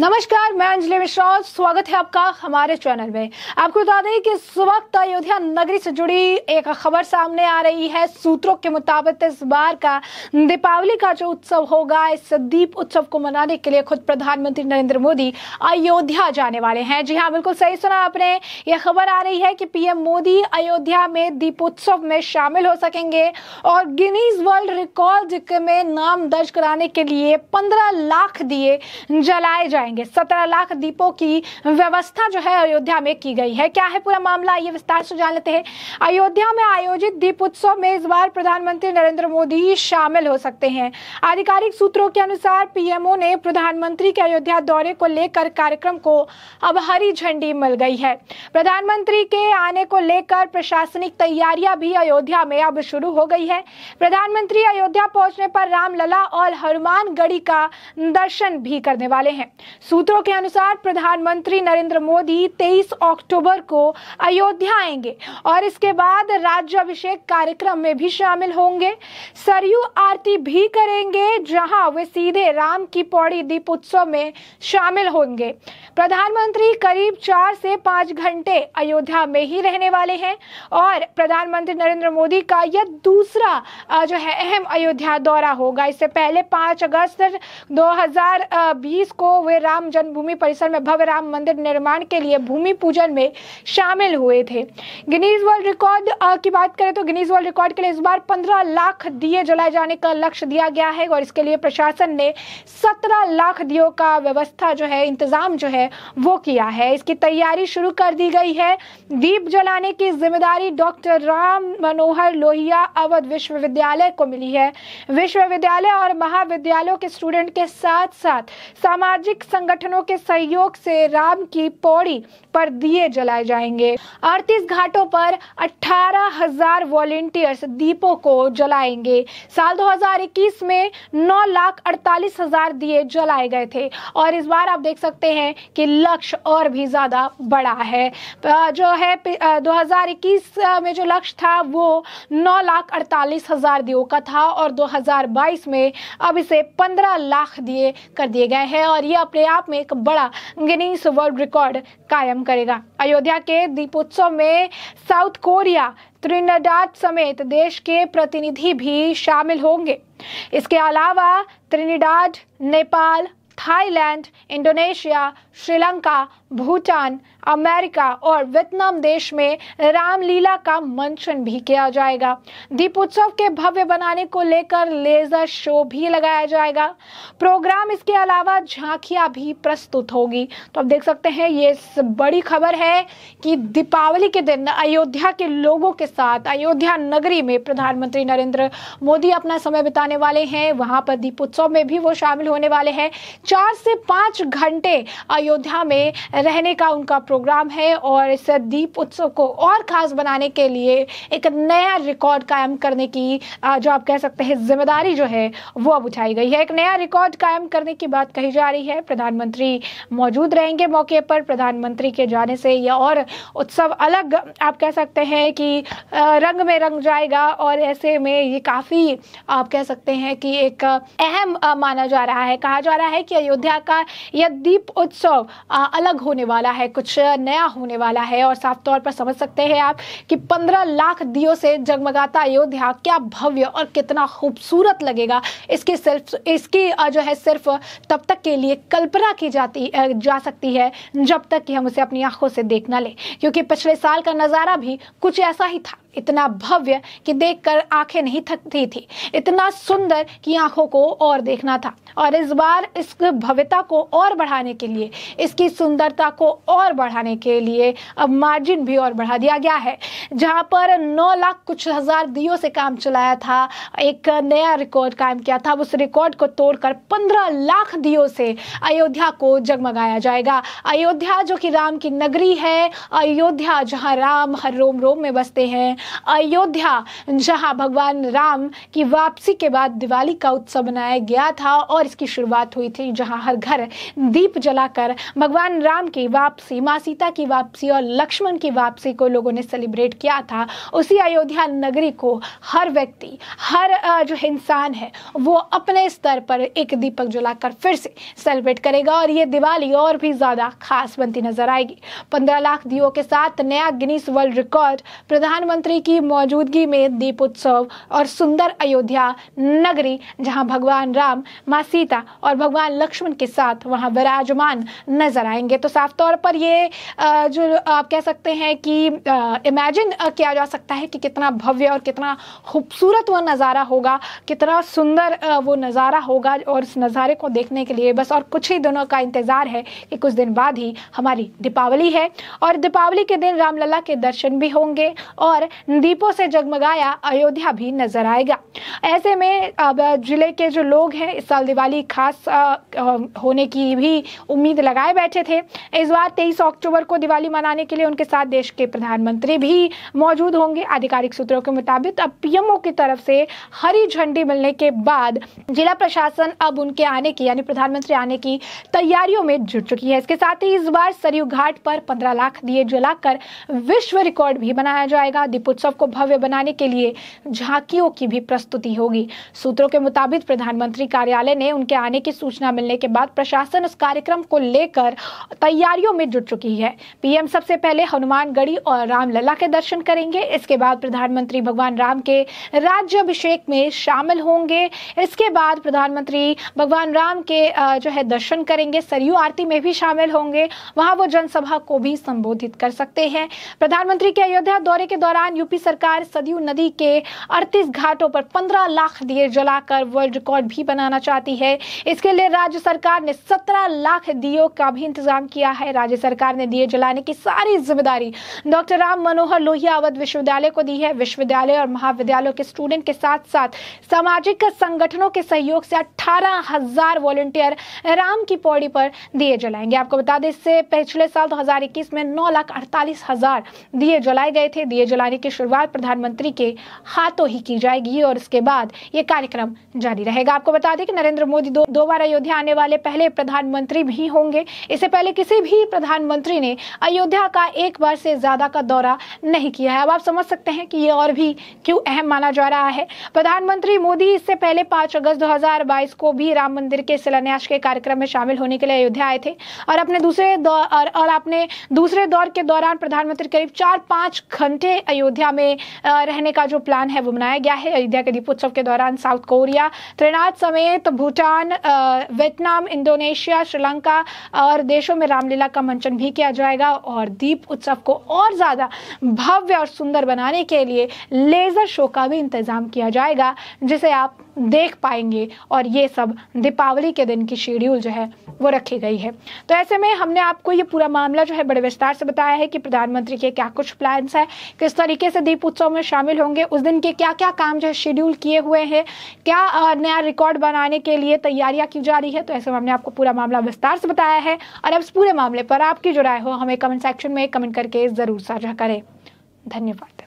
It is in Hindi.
नमस्कार मैं अंजलि मिश्रा स्वागत है आपका हमारे चैनल में आपको बता दें कि इस वक्त अयोध्या नगरी से जुड़ी एक खबर सामने आ रही है सूत्रों के मुताबिक इस बार का दीपावली का जो उत्सव होगा इस दीप उत्सव को मनाने के लिए खुद प्रधानमंत्री नरेंद्र मोदी अयोध्या जाने वाले हैं जी हाँ बिल्कुल सही सुना आपने ये खबर आ रही है कि पीएम मोदी अयोध्या में दीपोत्सव में शामिल हो सकेंगे और गिनीज वर्ल्ड रिकॉर्ड में नाम दर्ज कराने के लिए पंद्रह लाख दिए जलाए जाए जाएंगे सत्रह लाख दीपों की व्यवस्था जो है अयोध्या में की गई है क्या है पूरा मामला ये विस्तार से जान लेते हैं अयोध्या में आयोजित दीप उत्सव में इस बार प्रधानमंत्री नरेंद्र मोदी शामिल हो सकते हैं आधिकारिक सूत्रों के अनुसार पीएमओ ने प्रधानमंत्री के अयोध्या दौरे को लेकर कार्यक्रम को अब हरी झंडी मिल गई है प्रधानमंत्री के आने को लेकर प्रशासनिक तैयारियां भी अयोध्या में अब शुरू हो गई है प्रधानमंत्री अयोध्या पहुंचने पर रामलला और हनुमान गढ़ी का दर्शन भी करने वाले हैं सूत्रों के अनुसार प्रधानमंत्री नरेंद्र मोदी 23 अक्टूबर को अयोध्या आएंगे और इसके बाद अभिषेक कार्यक्रम में भी शामिल होंगे सरयू आरती भी करेंगे जहां वे सीधे राम की पौड़ी दीप उत्सव में शामिल होंगे प्रधानमंत्री करीब चार से पांच घंटे अयोध्या में ही रहने वाले हैं और प्रधानमंत्री नरेंद्र मोदी का यह दूसरा जो है अहम अयोध्या दौरा होगा इससे पहले पांच अगस्त दो को वे राम जन्मभूमि परिसर में भव्य राम मंदिर निर्माण के लिए भूमि पूजन में शामिल हुए थे गिनीज वर्ल्ड रिकॉर्ड की बात करें तो गिनीज वर्ल्ड रिकॉर्ड के लिए इस बार पंद्रह लाख दिए जलाए जाने का लक्ष्य दिया गया है और इसके लिए प्रशासन ने सत्रह लाख दियो का व्यवस्था जो है इंतजाम जो है वो किया है इसकी तैयारी शुरू कर दी गई है दीप जलाने की जिम्मेदारी डॉक्टर राम मनोहर लोहिया अवध विश्वविद्यालय को मिली है विश्वविद्यालय और महाविद्यालयों के स्टूडेंट के साथ साथ सामाजिक संगठनों के सहयोग से राम की पौड़ी पर दिए जलाए जाएंगे अड़तीस घाटों पर अठारह हजार वॉलेंटियर्स दीपों को जलाएंगे साल 2021 में नौ लाख अड़तालीस हजार दिए जलाए गए थे और इस बार आप देख सकते हैं कि लक्ष्य और भी ज़्यादा बड़ा है जो है 2021 में जो लक्ष्य था वो नौ लाख अड़तालीस हज़ार दियो का था और 2022 में अब इसे 15 लाख दिए कर दिए गए हैं और ये अपने आप में एक बड़ा गिनीस वर्ल्ड रिकॉर्ड कायम करेगा अयोध्या के दीपोत्सव में साउथ कोरिया त्रिनडाट समेत देश के प्रतिनिधि भी शामिल होंगे इसके अलावा Trinidad Nepal Thailand Indonesia Sri Lanka Bhutan America और वियतनाम देश में रामलीला का मंचन भी किया जाएगा दीपोत्सव के भव्य बनाने को लेकर लेजर शो भी लगाया जाएगा प्रोग्राम इसके अलावा झांकियां भी प्रस्तुत होगी तो आप देख सकते हैं ये बड़ी खबर है कि दीपावली के दिन अयोध्या के लोगों के साथ अयोध्या नगरी में प्रधानमंत्री नरेंद्र मोदी अपना समय बिताने वाले हैं वहां पर दीपोत्सव में भी वो शामिल होने वाले हैं चार से पांच घंटे अयोध्या में रहने का उनका प्रोग्राम है और इस दीप उत्सव को और ख़ास बनाने के लिए एक नया रिकॉर्ड कायम करने की जो आप कह सकते हैं जिम्मेदारी जो है वो अब उठाई गई है एक नया रिकॉर्ड कायम करने की बात कही जा रही है प्रधानमंत्री मौजूद रहेंगे मौके पर प्रधानमंत्री के जाने से यह और उत्सव अलग आप कह सकते हैं कि रंग में रंग जाएगा और ऐसे में ये काफ़ी आप कह सकते हैं कि एक अहम माना जा रहा है कहा जा रहा है कि अयोध्या का यह दीप उत्सव अलग होने वाला है कुछ नया होने वाला है और साफ तौर पर समझ सकते हैं आप कि पंद्रह लाख दियो से जगमगाता अयोध्या क्या भव्य और कितना खूबसूरत लगेगा इसकी सिर्फ इसकी जो है सिर्फ तब तक के लिए कल्पना की जाती जा सकती है जब तक कि हम उसे अपनी आंखों से देख ना क्योंकि पिछले साल का नज़ारा भी कुछ ऐसा ही था इतना भव्य कि देखकर आंखें नहीं थकती थी इतना सुंदर कि आंखों को और देखना था और इस बार इस भव्यता को और बढ़ाने के लिए इसकी सुंदरता को और बढ़ाने के लिए अब मार्जिन भी और बढ़ा दिया गया है जहां पर 9 लाख कुछ हज़ार दियो से काम चलाया था एक नया रिकॉर्ड कायम किया था उस रिकॉर्ड को तोड़कर 15 लाख दियो से अयोध्या को जगमगाया जाएगा अयोध्या जो कि राम की नगरी है अयोध्या जहाँ राम हर रोम रोम में बसते हैं अयोध्या जहां भगवान राम की वापसी के बाद दिवाली का उत्सव मनाया गया था और इसकी शुरुआत हुई थी जहां हर घर दीप जलाकर भगवान राम की वापसी माँ सीता की वापसी और लक्ष्मण की वापसी को लोगों ने सेलिब्रेट किया था उसी अयोध्या नगरी को हर व्यक्ति हर जो इंसान है वो अपने स्तर पर एक दीपक जलाकर फिर से सेलिब्रेट करेगा और ये दिवाली और भी ज़्यादा खास बनती नजर आएगी पंद्रह लाख दियो के साथ नया गिनीस वर्ल्ड रिकॉर्ड प्रधानमंत्री जी की मौजूदगी में दीपोत्सव और सुंदर अयोध्या नगरी जहां भगवान राम माँ सीता और भगवान लक्ष्मण के साथ वहां विराजमान नजर आएंगे तो साफ तौर पर ये जो आप कह सकते हैं कि इमेजिन किया जा सकता है कि कितना भव्य और कितना खूबसूरत वो नज़ारा होगा कितना सुंदर वो नज़ारा होगा और इस नज़ारे को देखने के लिए बस और कुछ ही दिनों का इंतज़ार है कि कुछ दिन बाद ही हमारी दीपावली है और दीपावली के दिन रामलला के दर्शन भी होंगे और दीपों से जगमगाया अयोध्या भी नजर आएगा ऐसे में अब जिले के जो लोग हैं इस साल दिवाली खास होने की भी उम्मीद लगाए बैठे थे इस बार तेईस अक्टूबर को दिवाली मनाने के लिए उनके साथ देश के प्रधानमंत्री भी मौजूद होंगे आधिकारिक सूत्रों के मुताबिक अब पीएमओ की तरफ से हरी झंडी मिलने के बाद जिला प्रशासन अब उनके आने की यानी प्रधानमंत्री आने की तैयारियों में जुट चुकी है इसके साथ ही इस बार सरयू घाट पर पंद्रह लाख दिए जलाकर विश्व रिकॉर्ड भी बनाया जाएगा दीपो दीपोत्सव उत्सव को भव्य बनाने के लिए झांकियों की भी प्रस्तुति होगी सूत्रों के मुताबिक प्रधानमंत्री कार्यालय ने उनके आने की सूचना मिलने के बाद प्रशासन इस कार्यक्रम को लेकर तैयारियों में जुट चुकी है पीएम सबसे पहले हनुमानगढ़ी और रामलला के दर्शन करेंगे इसके बाद प्रधानमंत्री भगवान राम के राज्य अभिषेक में शामिल होंगे इसके बाद प्रधानमंत्री भगवान राम के जो है दर्शन करेंगे सरयू आरती में भी शामिल होंगे वहां वो जनसभा को भी संबोधित कर सकते हैं प्रधानमंत्री के अयोध्या दौरे के दौरान यूपी सरकार सदियू नदी के 38 घाटों पर 15 लाख दिए जलाकर वर्ल्ड रिकॉर्ड भी बनाना चाहती है इसके लिए राज्य सरकार ने 17 लाख दियो का भी इंतजाम किया है राज्य सरकार ने दिए जलाने की सारी जिम्मेदारी डॉक्टर राम मनोहर लोहिया अवध विश्वविद्यालय को दी है विश्वविद्यालय और महाविद्यालयों के स्टूडेंट के साथ साथ सामाजिक संगठनों के सहयोग से अठारह हजार वॉलेंटियर राम की पौड़ी पर दिए जलाएंगे आपको बता दें इससे पिछले साल दो में नौ लाख अड़तालीस हजार दिए जलाए गए थे दिए जलाने के की शुरुआत प्रधानमंत्री के हाथों ही की जाएगी और इसके बाद ये कार्यक्रम जारी रहेगा आपको बता दें कि नरेंद्र मोदी दो, दो बार अयोध्या आने वाले पहले प्रधानमंत्री भी होंगे इससे पहले किसी भी प्रधानमंत्री ने अयोध्या का एक बार से ज्यादा का दौरा नहीं किया है अब आप समझ सकते हैं कि ये और भी क्यों अहम माना जा रहा है प्रधानमंत्री मोदी इससे पहले पांच अगस्त दो को भी राम मंदिर के शिलान्यास के कार्यक्रम में शामिल होने के लिए अयोध्या आए थे और अपने दूसरे और अपने दूसरे दौर के दौरान प्रधानमंत्री करीब चार पांच घंटे अयोध्या अयोध्या में रहने का जो प्लान है वो बनाया गया है अयोध्या के दीपोत्सव के दौरान साउथ कोरिया त्रिनाथ समेत भूटान वियतनाम इंडोनेशिया श्रीलंका और देशों में रामलीला का मंचन भी किया जाएगा और दीप उत्सव को और ज़्यादा भव्य और सुंदर बनाने के लिए लेज़र शो का भी इंतज़ाम किया जाएगा जिसे आप देख पाएंगे और ये सब दीपावली के दिन की शेड्यूल जो है वो रखी गई है तो ऐसे में हमने आपको ये पूरा मामला जो है बड़े विस्तार से बताया है कि प्रधानमंत्री के क्या कुछ प्लान्स हैं किस तरीके से दीप उत्सव में शामिल होंगे उस दिन के क्या क्या काम जो है शेड्यूल किए हुए हैं क्या नया रिकॉर्ड बनाने के लिए तैयारियां की जा रही है तो ऐसे में हमने आपको पूरा मामला विस्तार से बताया है और अब इस पूरे मामले पर आपकी जो राय हो हमें कमेंट सेक्शन में कमेंट करके ज़रूर साझा करें धन्यवाद